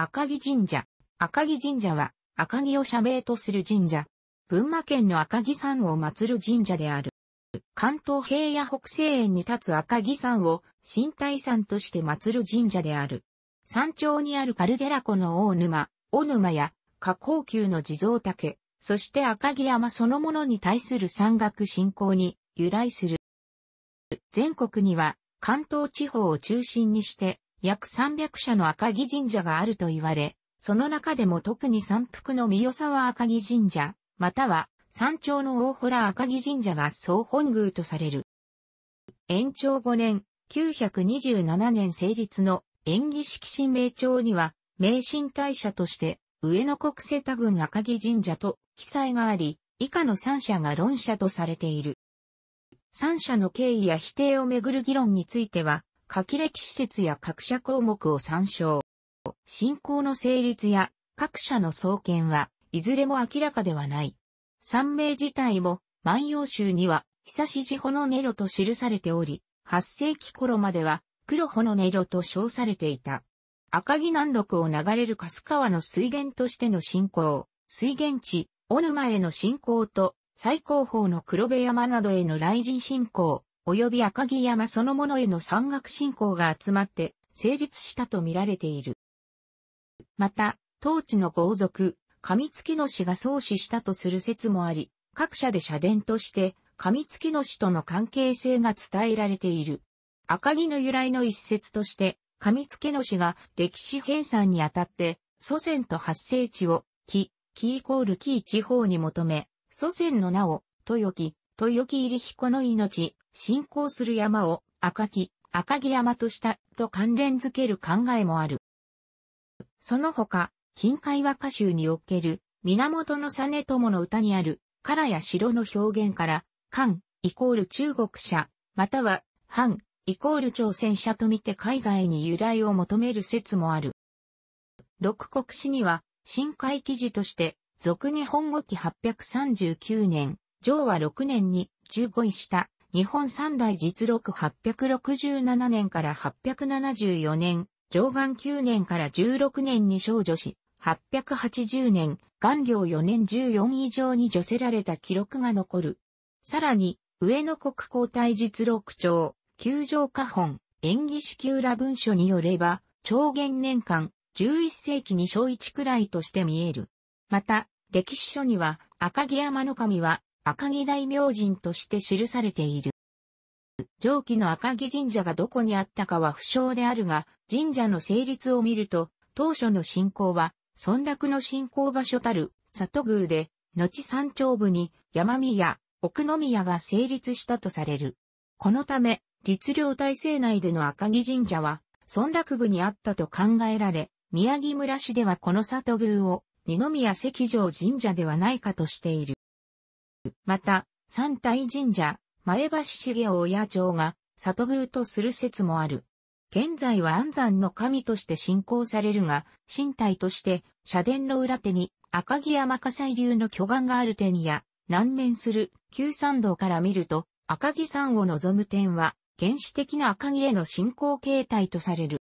赤城神社。赤城神社は、赤城を社名とする神社。群馬県の赤城山を祀る神社である。関東平野北西園に立つ赤城山を、新体山として祀る神社である。山頂にあるカルデラ湖の大沼、大沼や、下高級の地蔵竹、そして赤城山そのものに対する山岳信仰に由来する。全国には、関東地方を中心にして、約300社の赤城神社があると言われ、その中でも特に山腹の三代沢赤城神社、または山頂の大洞赤城神社が総本宮とされる。延長5年、927年成立の演技式神明帳には、名神大社として、上野国瀬田郡赤城神社と記載があり、以下の三社が論社とされている。三社の経緯や否定をめぐる議論については、書き歴施設や各社項目を参照。信仰の成立や各社の創建はいずれも明らかではない。三名自体も万葉集には久し地ほのネロと記されており、8世紀頃までは黒ほのネロと称されていた。赤城南麓を流れる春川の水源としての信仰、水源地、小沼への信仰と最高峰の黒部山などへの雷神信仰、及び赤城山そのものへの山岳信仰が集まって成立したと見られている。また、当地の豪族、上月の氏が創始したとする説もあり、各社で社殿として上月の氏との関係性が伝えられている。赤城の由来の一節として、上月の氏が歴史編纂にあたって、祖先と発生地を、木、木イコール木地方に求め、祖先の名を、とよき、豊木入彦の命、信仰する山を赤木、赤木山としたと関連づける考えもある。その他、近海和歌集における源の実朝の歌にある、唐や城の表現から、漢イコール中国者、または、漢イコール朝鮮者とみて海外に由来を求める説もある。六国史には、深海記事として、俗日本語記839年、上は6年に15位した日本三大実録867年から874年、上岸9年から16年に少女し、880年、元領4年14以上に除せられた記録が残る。さらに、上野国交代実録帳、九条下本、演技支給ら文書によれば、長元年間、11世紀に小一くらいとして見える。また、歴史書には、赤城山の神は、赤城大明神として記されている。上記の赤城神社がどこにあったかは不詳であるが、神社の成立を見ると、当初の信仰は、村落の信仰場所たる、里宮で、後山頂部に山宮、奥宮が成立したとされる。このため、律令体制内での赤城神社は、村落部にあったと考えられ、宮城村市ではこの里宮を、二宮石城神社ではないかとしている。また、三体神社、前橋茂行親町が里宮とする説もある。現在は安山の神として信仰されるが、神体として社殿の裏手に赤城山火災流の巨岩がある点や、南面する旧山道から見ると赤城山を望む点は原始的な赤城への信仰形態とされる。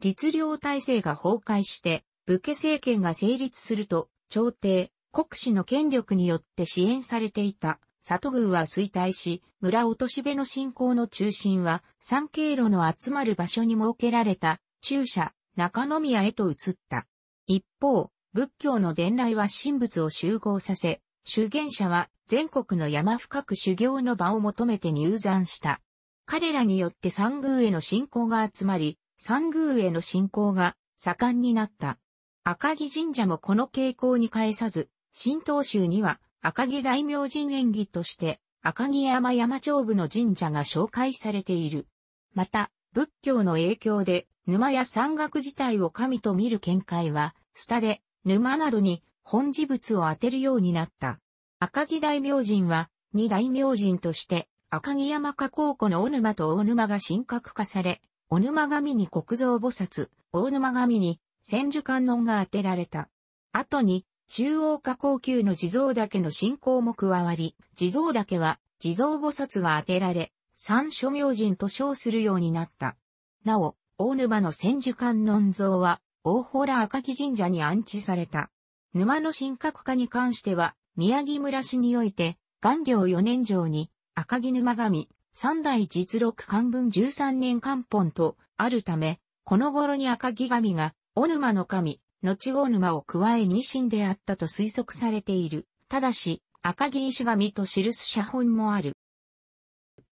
律令体制が崩壊して武家政権が成立すると朝廷、国司の権力によって支援されていた里宮は衰退し、村落し辺の信仰の中心は、三経路の集まる場所に設けられた、中社、中宮へと移った。一方、仏教の伝来は神仏を集合させ、修験者は全国の山深く修行の場を求めて入山した。彼らによって三宮への信仰が集まり、三宮への信仰が盛んになった。赤城神社もこの傾向に返さず、新東州には赤城大明神演技として赤城山山頂部の神社が紹介されている。また、仏教の影響で沼や山岳自体を神と見る見解は、スタで沼などに本事物を当てるようになった。赤城大明神は二大明神として赤城山加工庫の尾沼と大沼が神格化され、尾沼神に国蔵菩薩、大沼神に千手観音が当てられた。後に中央加工級の地蔵岳の信仰も加わり、地蔵岳は地蔵菩薩が当てられ、三諸明神と称するようになった。なお、大沼の千手観音像は、大洞赤木神社に安置された。沼の神格化に関しては、宮城村市において、元行四年城に、赤木沼神、三代実録漢文十三年漢本とあるため、この頃に赤木神が、大沼の神、後魚沼を加えニシンであったと推測されている。ただし、赤木石神と記す写本もある。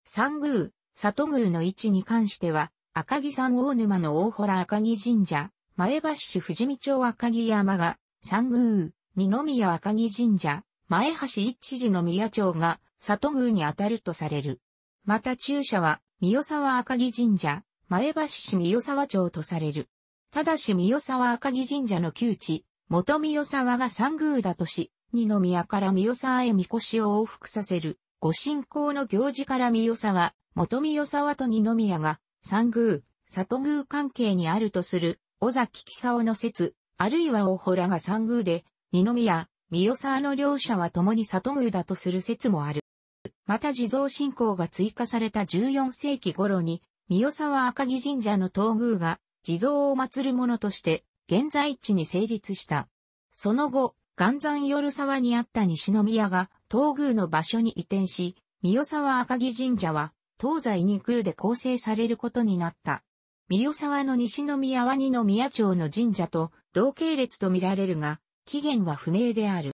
三宮、里宮の位置に関しては、赤木山大沼の大洞赤木神社、前橋市富士見町赤木山が、三宮、二宮赤木神社、前橋一時の宮町が、里宮にあたるとされる。また中社は、三代沢赤木神社、前橋市三代沢町とされる。ただし三代沢赤城神社の旧地、元三代沢が三宮だとし、二宮から三代沢へ神輿を往復させる、ご信仰の行事から三代沢、元三代沢と二宮が、三宮、里宮関係にあるとする、尾崎貴沢の説、あるいは大洞が三宮で、二宮、三代沢の両者は共に里宮だとする説もある。また地蔵信仰が追加された14世紀頃に、三代沢赤城神社の東宮が地蔵を祀る者として、現在地に成立した。その後、岩山夜沢にあった西宮が、東宮の場所に移転し、三代沢赤城神社は、東西二宮で構成されることになった。三代沢の西宮は二宮町の神社と同系列と見られるが、起源は不明である。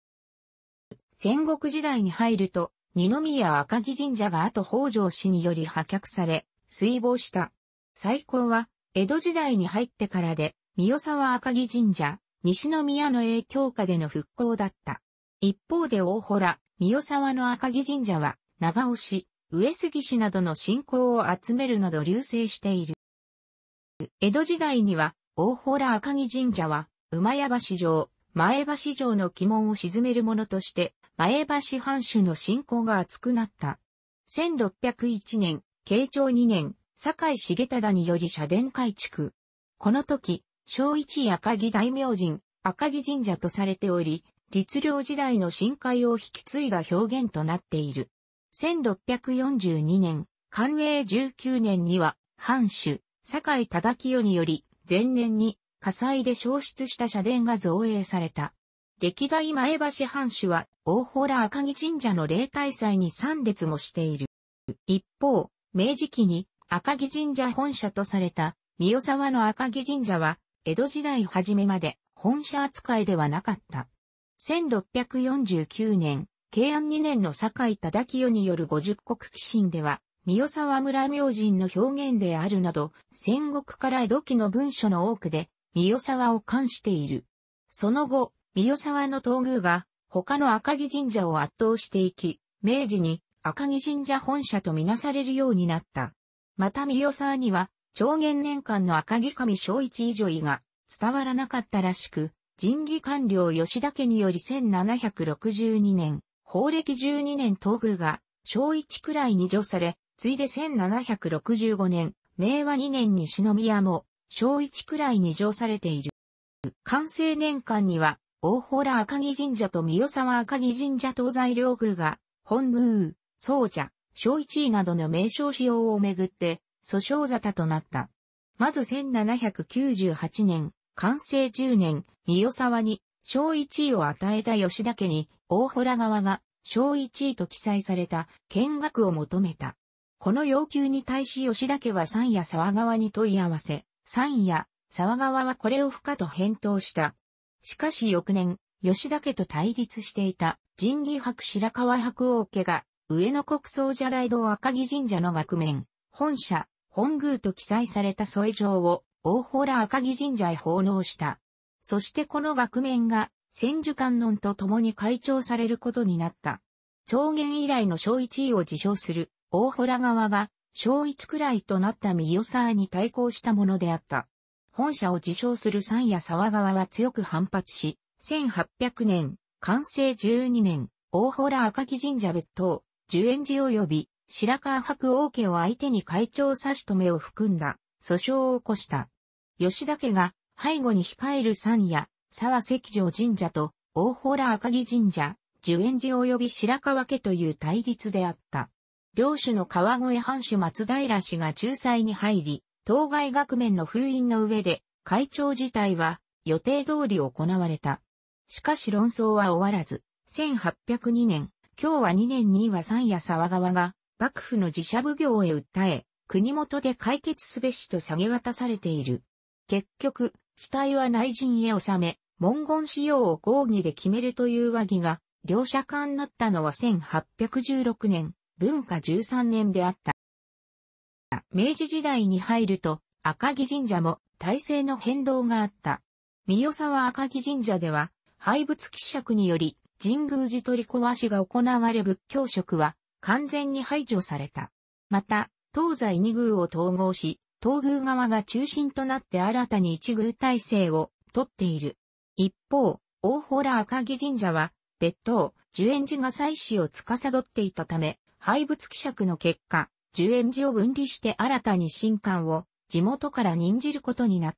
戦国時代に入ると、二宮赤城神社が後北条氏により破却され、水亡した。最高は、江戸時代に入ってからで、三沢赤城神社、西宮の影響下での復興だった。一方で大洞、三沢の赤城神社は、長尾市、上杉市などの信仰を集めるなど流星している。江戸時代には、大洞赤城神社は、馬屋橋城、前橋城の鬼門を沈めるものとして、前橋藩主の信仰が厚くなった。1601年、慶長2年、坂井重忠により社殿改築。この時、小一赤城大明神、赤城神社とされており、律令時代の深海を引き継いだ表現となっている。1642年、寛永19年には、藩主、坂井忠清により、前年に火災で焼失した社殿が造営された。歴代前橋藩主は、大洞赤城神社の例大祭に参列もしている。一方、明治期に赤城神社本社とされた、三代沢の赤城神社は、江戸時代初めまで本社扱いではなかった。1649年、慶安2年の酒井忠清による五十国寄進では、三代沢村明神の表現であるなど、戦国から江戸期の文書の多くで、三代沢を冠している。その後、三代沢の東宮が、他の赤城神社を圧倒していき、明治に赤城神社本社とみなされるようになった。また三代沢には、長元年間の赤木上正一以上位が伝わらなかったらしく、人義官僚吉田家により1762年、法暦12年東宮が正一くらいに除され、ついで1765年、明和2年に忍宮も正一くらいに除されている。完成年間には、大洞赤城神社と三代沢赤城神社東西両宮が、本宮、宗者、小一位などの名称使用をめぐって、訴訟沙汰となった。まず1798年、完成10年、三代沢に、小一位を与えた吉田家に、大洞側が、小一位と記載された、見学を求めた。この要求に対し吉田家は三夜沢側に問い合わせ、三夜、沢側はこれを不可と返答した。しかし翌年、吉田家と対立していた、仁義博白川白王家が上野国葬者大道赤城神社の額面、本社、本宮と記載された添え状を大洞赤城神社へ奉納した。そしてこの額面が千手観音と共に開長されることになった。長元以来の小一位を自称する大洞側が小一くらいとなった三代沢に対抗したものであった。本社を自称する三谷沢側は強く反発し、1800年、完成12年、大洞赤城神社別当、寿園寺及び白川白王家を相手に会長差し止めを含んだ訴訟を起こした。吉田家が背後に控える山や沢石城神社と大洞赤城神社、寿園寺及び白川家という対立であった。領主の川越藩主松平氏が仲裁に入り、当該額面の封印の上で会長自体は予定通り行われた。しかし論争は終わらず、1802年、今日は2年には三夜沢川が、幕府の自社奉行へ訴え、国元で解決すべしと下げ渡されている。結局、期待は内陣へ収め、文言使用を合議で決めるという和議が、両者間になったのは1816年、文化13年であった。明治時代に入ると、赤城神社も体制の変動があった。三代沢赤城神社では、廃仏希釈により、神宮寺取り壊しが行われ仏教職は完全に排除された。また、東西二宮を統合し、東宮側が中心となって新たに一宮体制をとっている。一方、大洞赤城神社は、別当、樹園寺が祭祀を司っていたため、廃仏希釈の結果、樹園寺を分離して新たに神官を地元から任じることになっ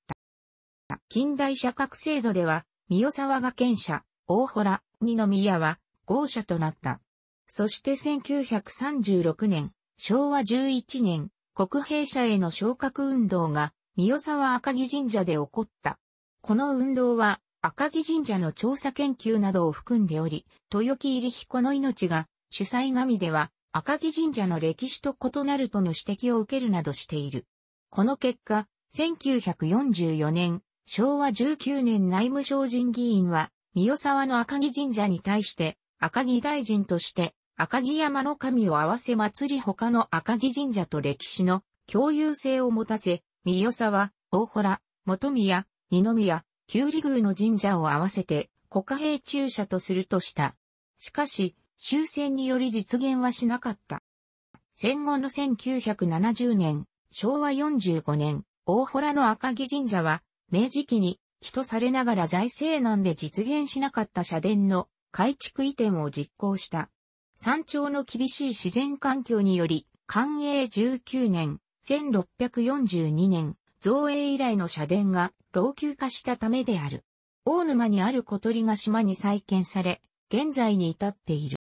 た。近代社格制度では、三代沢が権者、大洞、二宮は豪舎となった。そして1936年、昭和11年、国兵舎への昇格運動が、三沢赤城神社で起こった。この運動は、赤城神社の調査研究などを含んでおり、豊木入彦の命が、主催神では、赤城神社の歴史と異なるとの指摘を受けるなどしている。この結果、1944年、昭和19年内務省人議員は、三代沢の赤城神社に対して、赤城大臣として、赤城山の神を合わせ祭り他の赤城神社と歴史の共有性を持たせ、三代沢、大洞、元宮、二宮、九里宮の神社を合わせて国兵中車とするとした。しかし、終戦により実現はしなかった。戦後の1970年、昭和45年、大洞の赤城神社は、明治期に人とされながら財政難で実現しなかった社殿の改築移転を実行した。山頂の厳しい自然環境により、寛永19年、1642年、造営以来の社殿が老朽化したためである。大沼にある小鳥が島に再建され、現在に至っている。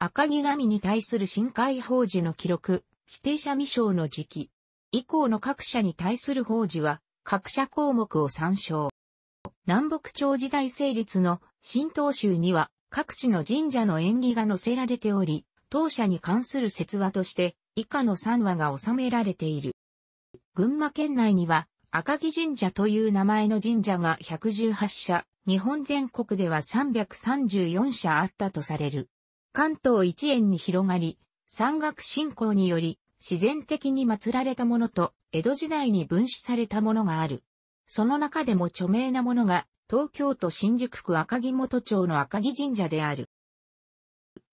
赤城神に対する深海法事の記録、否定者未章の時期。以降の各社に対する法事は、各社項目を参照。南北朝時代成立の新東州には各地の神社の縁起が載せられており、当社に関する説話として以下の3話が収められている。群馬県内には赤城神社という名前の神社が118社、日本全国では334社あったとされる。関東一円に広がり、山岳信仰により自然的に祀られたものと、江戸時代に分子されたものがある。その中でも著名なものが、東京都新宿区赤城元町の赤城神社である。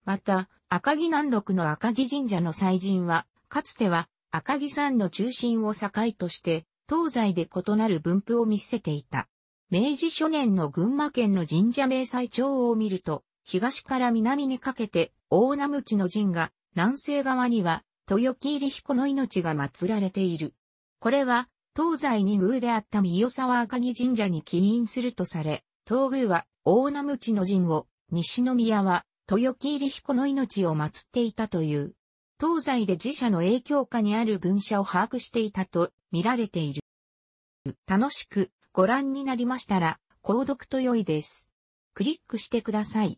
また、赤城南麓の赤城神社の祭神は、かつては赤城山の中心を境として、東西で異なる分布を見せていた。明治初年の群馬県の神社明細帳を見ると、東から南にかけて、大名口の神が、南西側には豊木入彦の命が祀られている。これは、東西二宮であった三代沢赤城神社に起因するとされ、東宮は大名無知の陣を、西宮は豊木入彦の命を祀っていたという。東西で自社の影響下にある分社を把握していたと見られている。楽しくご覧になりましたら、購読と良いです。クリックしてください。